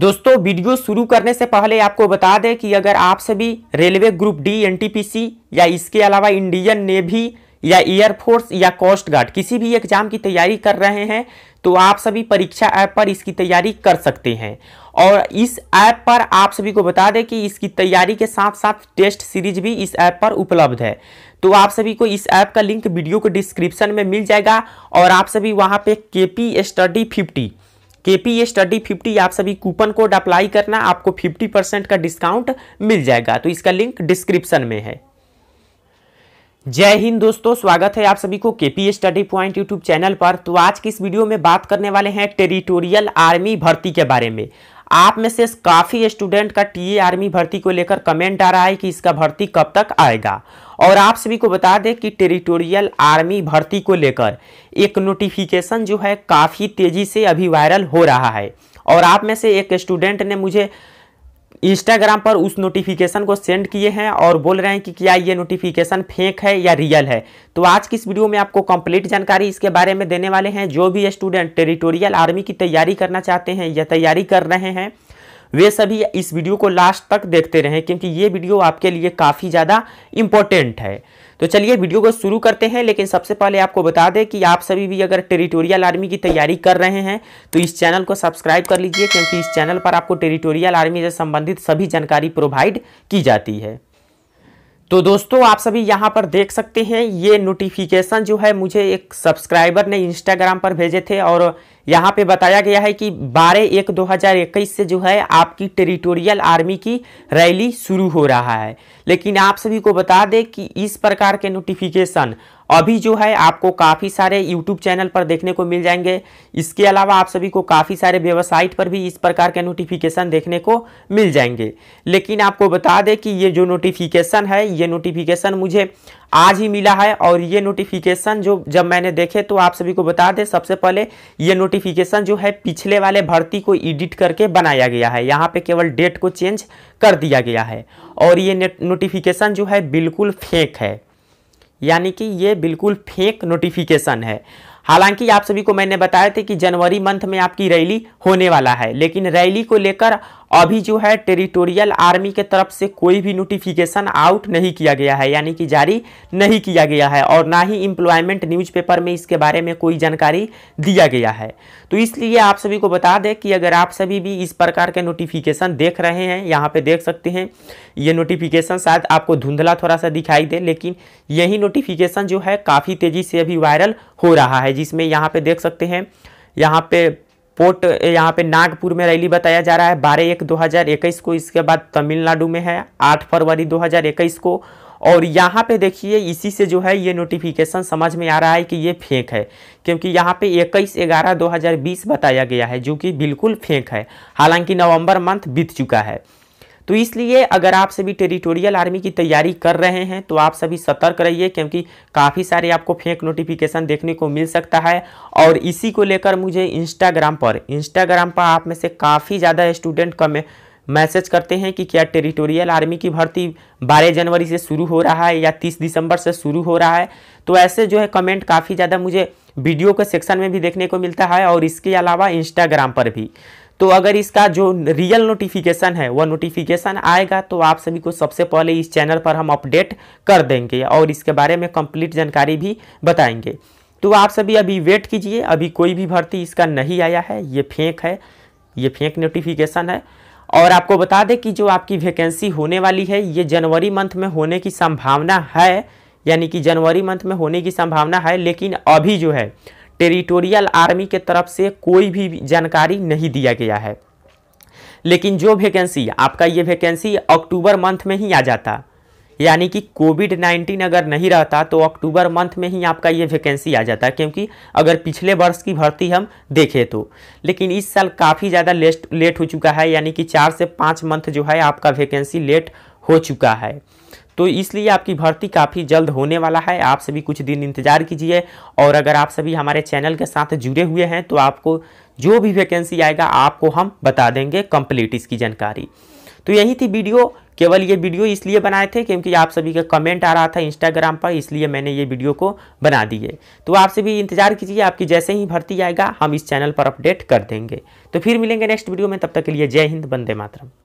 दोस्तों वीडियो शुरू करने से पहले आपको बता दें कि अगर आप सभी रेलवे ग्रुप डी एनटीपीसी या इसके अलावा इंडियन नेवी या एयरफोर्स या कोस्ट गार्ड किसी भी एग्ज़ाम की तैयारी कर रहे हैं तो आप सभी परीक्षा ऐप पर इसकी तैयारी कर सकते हैं और इस ऐप पर आप सभी को बता दें कि इसकी तैयारी के साथ साथ टेस्ट सीरीज भी इस ऐप पर उपलब्ध है तो आप सभी को इस ऐप का लिंक वीडियो के डिस्क्रिप्शन में मिल जाएगा और आप सभी वहाँ पे K P study fifty K study fifty आप सभी कूपन कोड अप्लाई करना आपको फिफ्टी परसेंट का डिस्काउंट मिल जाएगा तो इसका लिंक डिस्क्रिप्शन में है जय हिंद दोस्तों स्वागत है आप सभी को K P study point YouTube channel पर तो आज की इस वीडियो में बात करने वाले हैं टेरिटोरियल आर्मी भर्ती के बारे में आप में से काफ़ी स्टूडेंट का टीए आर्मी भर्ती को लेकर कमेंट आ रहा है कि इसका भर्ती कब तक आएगा और आप सभी को बता दें कि टेरिटोरियल आर्मी भर्ती को लेकर एक नोटिफिकेशन जो है काफ़ी तेज़ी से अभी वायरल हो रहा है और आप में से एक स्टूडेंट ने मुझे इंस्टाग्राम पर उस नोटिफिकेशन को सेंड किए हैं और बोल रहे हैं कि क्या ये नोटिफिकेशन फेक है या रियल है तो आज की इस वीडियो में आपको कंप्लीट जानकारी इसके बारे में देने वाले हैं जो भी स्टूडेंट टेरिटोरियल आर्मी की तैयारी करना चाहते हैं या तैयारी कर रहे हैं वे सभी इस वीडियो को लास्ट तक देखते रहें क्योंकि ये वीडियो आपके लिए काफ़ी ज़्यादा इम्पोर्टेंट है तो चलिए वीडियो को शुरू करते हैं लेकिन सबसे पहले आपको बता दें कि आप सभी भी अगर टेरिटोरियल आर्मी की तैयारी कर रहे हैं तो इस चैनल को सब्सक्राइब कर लीजिए क्योंकि इस चैनल पर आपको टेरिटोरियल आर्मी से संबंधित सभी जानकारी प्रोवाइड की जाती है तो दोस्तों आप सभी यहाँ पर देख सकते हैं ये नोटिफिकेशन जो है मुझे एक सब्सक्राइबर ने इंस्टाग्राम पर भेजे थे और यहाँ पे बताया गया है कि 12 एक 2021 से जो है आपकी टेरिटोरियल आर्मी की रैली शुरू हो रहा है लेकिन आप सभी को बता दें कि इस प्रकार के नोटिफिकेशन अभी जो है आपको काफ़ी सारे यूट्यूब चैनल पर देखने को मिल जाएंगे इसके अलावा आप सभी को काफ़ी सारे वेबसाइट पर भी इस प्रकार के नोटिफिकेशन देखने को मिल जाएंगे लेकिन आपको बता दें कि ये जो नोटिफिकेशन है ये नोटिफिकेशन मुझे आज ही मिला है और ये नोटिफिकेशन जो जब मैंने देखे तो आप सभी को बता दें सबसे पहले ये नोटिफिकेशन जो है पिछले वाले भर्ती को एडिट करके बनाया गया है यहाँ पे केवल डेट को चेंज कर दिया गया है और ये नोटिफिकेशन जो है बिल्कुल फेक है यानी कि ये बिल्कुल फेक नोटिफिकेशन है हालांकि आप सभी को मैंने बताया था कि जनवरी मंथ में आपकी रैली होने वाला है लेकिन रैली को लेकर अभी जो है टेरिटोरियल आर्मी के तरफ से कोई भी नोटिफिकेशन आउट नहीं किया गया है यानी कि जारी नहीं किया गया है और ना ही इम्प्लॉयमेंट न्यूज़पेपर में इसके बारे में कोई जानकारी दिया गया है तो इसलिए आप सभी को बता दें कि अगर आप सभी भी इस प्रकार के नोटिफिकेशन देख रहे हैं यहाँ पर देख सकते हैं ये नोटिफिकेशन शायद आपको धुंधला थोड़ा सा दिखाई दे लेकिन यही नोटिफिकेशन जो है काफ़ी तेज़ी से अभी वायरल हो रहा है जिसमें यहाँ पर देख सकते हैं यहाँ पे पोर्ट यहाँ पे नागपुर में रैली बताया जा रहा है बारह एक दो हज़ार इक्कीस को इसके बाद तमिलनाडु में है आठ फरवरी दो हज़ार इक्कीस को और यहाँ पे देखिए इसी से जो है ये नोटिफिकेशन समझ में आ रहा है कि ये फेंक है क्योंकि यहाँ पे इक्कीस ग्यारह दो हज़ार बीस बताया गया है जो कि बिल्कुल फेंक है हालांकि नवंबर मंथ बीत चुका है तो इसलिए अगर आप सभी टेरिटोरियल आर्मी की तैयारी कर रहे हैं तो आप सभी सतर्क रहिए क्योंकि काफ़ी सारे आपको फेक नोटिफिकेशन देखने को मिल सकता है और इसी को लेकर मुझे इंस्टाग्राम पर इंस्टाग्राम पर आप में से काफ़ी ज़्यादा स्टूडेंट कम मैसेज करते हैं कि क्या टेरिटोरियल आर्मी की भर्ती 12 जनवरी से शुरू हो रहा है या 30 दिसंबर से शुरू हो रहा है तो ऐसे जो है कमेंट काफ़ी ज़्यादा मुझे वीडियो के सेक्शन में भी देखने को मिलता है और इसके अलावा इंस्टाग्राम पर भी तो अगर इसका जो रियल नोटिफिकेशन है वह नोटिफिकेशन आएगा तो आप सभी को सबसे पहले इस चैनल पर हम अपडेट कर देंगे और इसके बारे में कंप्लीट जानकारी भी बताएंगे तो आप सभी अभी वेट कीजिए अभी कोई भी भर्ती इसका नहीं आया है ये फेंक है ये फेंक नोटिफिकेशन है और आपको बता दें कि जो आपकी वैकेंसी होने वाली है ये जनवरी मंथ में होने की संभावना है यानी कि जनवरी मंथ में होने की संभावना है लेकिन अभी जो है टेरिटोरियल आर्मी के तरफ से कोई भी जानकारी नहीं दिया गया है लेकिन जो वैकेंसी आपका ये वैकेंसी अक्टूबर मंथ में ही आ जाता यानी कि कोविड नाइन्टीन अगर नहीं रहता तो अक्टूबर मंथ में ही आपका ये वैकेंसी आ जाता क्योंकि अगर पिछले वर्ष की भर्ती हम देखें तो लेकिन इस साल काफ़ी ज़्यादा लेट लेट हो चुका है यानी कि चार से पाँच मंथ जो है आपका वैकेंसी लेट हो चुका है तो इसलिए आपकी भर्ती काफ़ी जल्द होने वाला है आप सभी कुछ दिन इंतज़ार कीजिए और अगर आप सभी हमारे चैनल के साथ जुड़े हुए हैं तो आपको जो भी वैकेंसी आएगा आपको हम बता देंगे कम्प्लीट इसकी जानकारी तो यही थी वीडियो केवल ये वीडियो इसलिए बनाए थे क्योंकि आप सभी का कमेंट आ रहा था इंस्टाग्राम पर इसलिए मैंने ये वीडियो को बना दिए तो आप सभी इंतजार कीजिए आपकी जैसे ही भर्ती आएगा हम इस चैनल पर अपडेट कर देंगे तो फिर मिलेंगे नेक्स्ट वीडियो में तब तक के लिए जय हिंद बंदे मातरम